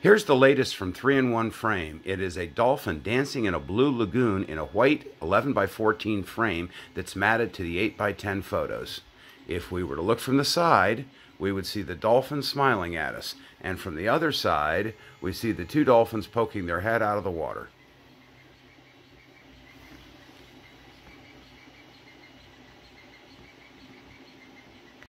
Here's the latest from 3 in 1 Frame. It is a dolphin dancing in a blue lagoon in a white 11 by 14 frame that's matted to the 8 by 10 photos. If we were to look from the side, we would see the dolphin smiling at us, and from the other side, we see the two dolphins poking their head out of the water.